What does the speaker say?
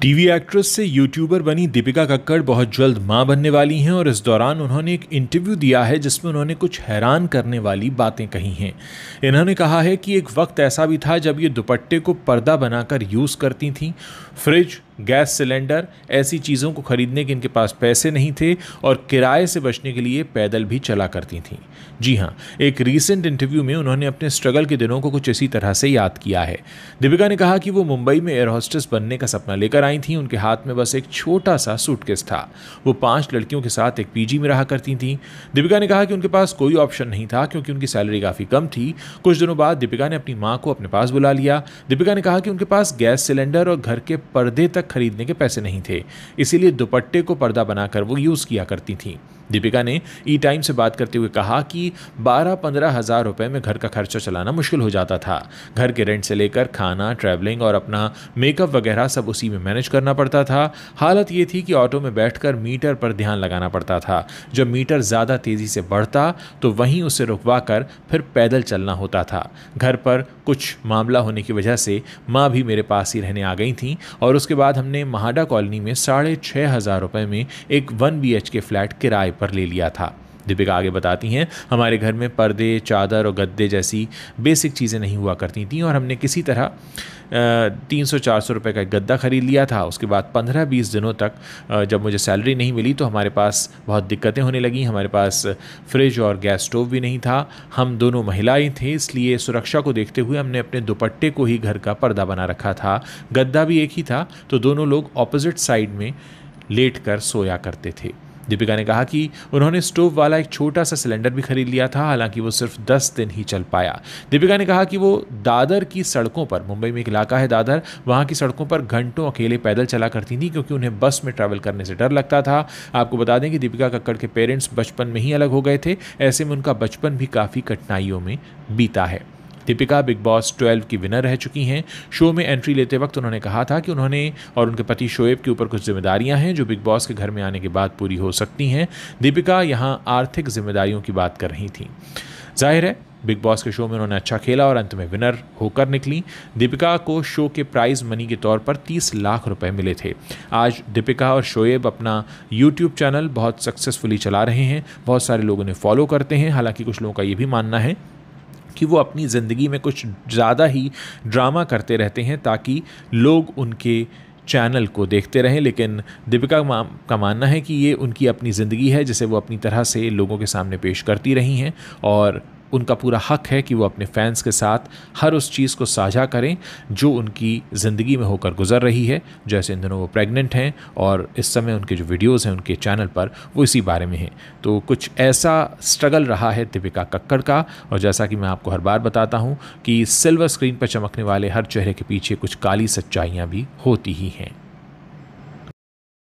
TV actress से YouTuber बनी दीपिका कक्कड़ बहुत जल्द मां बनने वाली हैं और इस दौरान उन्होंने एक इंटरव्यू दिया है जिसमें उन्होंने कुछ हैरान करने वाली बातें कही हैं इन्होंने कहा है कि एक वक्त ऐसा भी था जब ये दुपट्टे को पर्दा बनाकर यूज़ करती थीं फ्रिज गैस सिलेंडर ऐसी चीज़ों को ख़रीदने के इनके पास पैसे नहीं थे और किराए से बचने के लिए पैदल भी चला करती थीं जी हाँ एक रीसेंट इंटरव्यू में उन्होंने अपने स्ट्रगल के दिनों को कुछ इसी तरह से याद किया है दीपिका ने कहा कि वो मुंबई में एयर होस्टेस बनने का सपना लेकर आई थी उनके हाथ में बस एक छोटा सा सूटकेस था वो पांच लड़कियों के साथ एक पीजी में रहा करती थीं दीपिका ने कहा कि उनके पास कोई ऑप्शन नहीं था क्योंकि उनकी सैलरी काफ़ी कम थी कुछ दिनों बाद दीपिका ने अपनी माँ को अपने पास बुला लिया दीपिका ने कहा कि उनके पास गैस सिलेंडर और घर के पर्दे तक खरीदने के पैसे नहीं थे इसीलिए दुपट्टे को पर्दा बनाकर वो यूज़ किया करती थीं दीपिका ने ई टाइम से बात करते हुए कहा कि बारह पंद्रह हज़ार रुपये में घर का खर्चा चलाना मुश्किल हो जाता था घर के रेंट से लेकर खाना ट्रैवलिंग और अपना मेकअप वगैरह सब उसी में मैनेज करना पड़ता था हालत ये थी कि ऑटो में बैठकर मीटर पर ध्यान लगाना पड़ता था जब मीटर ज़्यादा तेज़ी से बढ़ता तो वहीं उसे रुकवा कर फिर पैदल चलना होता था घर पर कुछ मामला होने की वजह से माँ भी मेरे पास ही रहने आ गई थी और उसके बाद हमने महाडा कॉलोनी में साढ़े छः हज़ार रुपये में एक वन बी के फ्लैट किराए पर ले लिया था दीपिका आगे बताती हैं हमारे घर में पर्दे चादर और गद्दे जैसी बेसिक चीज़ें नहीं हुआ करती थी और हमने किसी तरह तीन सौ चार सौ रुपये का गद्दा ख़रीद लिया था उसके बाद पंद्रह बीस दिनों तक जब मुझे सैलरी नहीं मिली तो हमारे पास बहुत दिक्कतें होने लगी हमारे पास फ्रिज और गैस स्टोव भी नहीं था हम दोनों महिलाएं थे इसलिए सुरक्षा को देखते हुए हमने अपने दुपट्टे को ही घर का पर्दा बना रखा था गद्दा भी एक ही था तो दोनों लोग ऑपोजिट साइड में लेट कर सोया करते थे दीपिका ने कहा कि उन्होंने स्टोव वाला एक छोटा सा सिलेंडर भी खरीद लिया था हालांकि वो सिर्फ दस दिन ही चल पाया दीपिका ने कहा कि वो दादर की सड़कों पर मुंबई में एक इलाका है दादर वहाँ की सड़कों पर घंटों अकेले पैदल चला करती थी क्योंकि उन्हें बस में ट्रैवल करने से डर लगता था आपको बता दें कि दीपिका कक्कड़ के पेरेंट्स बचपन में ही अलग हो गए थे ऐसे में उनका बचपन भी काफ़ी कठिनाइयों में बीता है दीपिका बिग बॉस ट्वेल्व की विनर रह चुकी हैं शो में एंट्री लेते वक्त उन्होंने कहा था कि उन्होंने और उनके पति शोएब के ऊपर कुछ जिम्मेदारियां हैं जो बिग बॉस के घर में आने के बाद पूरी हो सकती हैं दीपिका यहाँ आर्थिक जिम्मेदारियों की बात कर रही थी जाहिर है बिग बॉस के शो में उन्होंने अच्छा खेला और अंत में विनर होकर निकली दीपिका को शो के प्राइज मनी के तौर पर 30 लाख रुपए मिले थे आज दीपिका और शोएब अपना यूट्यूब चैनल बहुत सक्सेसफुली चला रहे हैं बहुत सारे लोग उन्हें फॉलो करते हैं हालांकि कुछ लोगों का ये भी मानना है कि वो अपनी ज़िंदगी में कुछ ज़्यादा ही ड्रामा करते रहते हैं ताकि लोग उनके चैनल को देखते रहें लेकिन दीपिका का मानना है कि ये उनकी अपनी ज़िंदगी है जिसे वो अपनी तरह से लोगों के सामने पेश करती रही हैं और उनका पूरा हक है कि वो अपने फैंस के साथ हर उस चीज़ को साझा करें जो उनकी ज़िंदगी में होकर गुजर रही है जैसे इन दिनों वो प्रेग्नेंट हैं और इस समय उनके जो वीडियोज़ हैं उनके चैनल पर वो इसी बारे में हैं तो कुछ ऐसा स्ट्रगल रहा है दीपिका कक्कड़ का और जैसा कि मैं आपको हर बार बताता हूँ कि सिल्वर स्क्रीन पर चमकने वाले हर चेहरे के पीछे कुछ काली सच्चाइयाँ भी होती ही हैं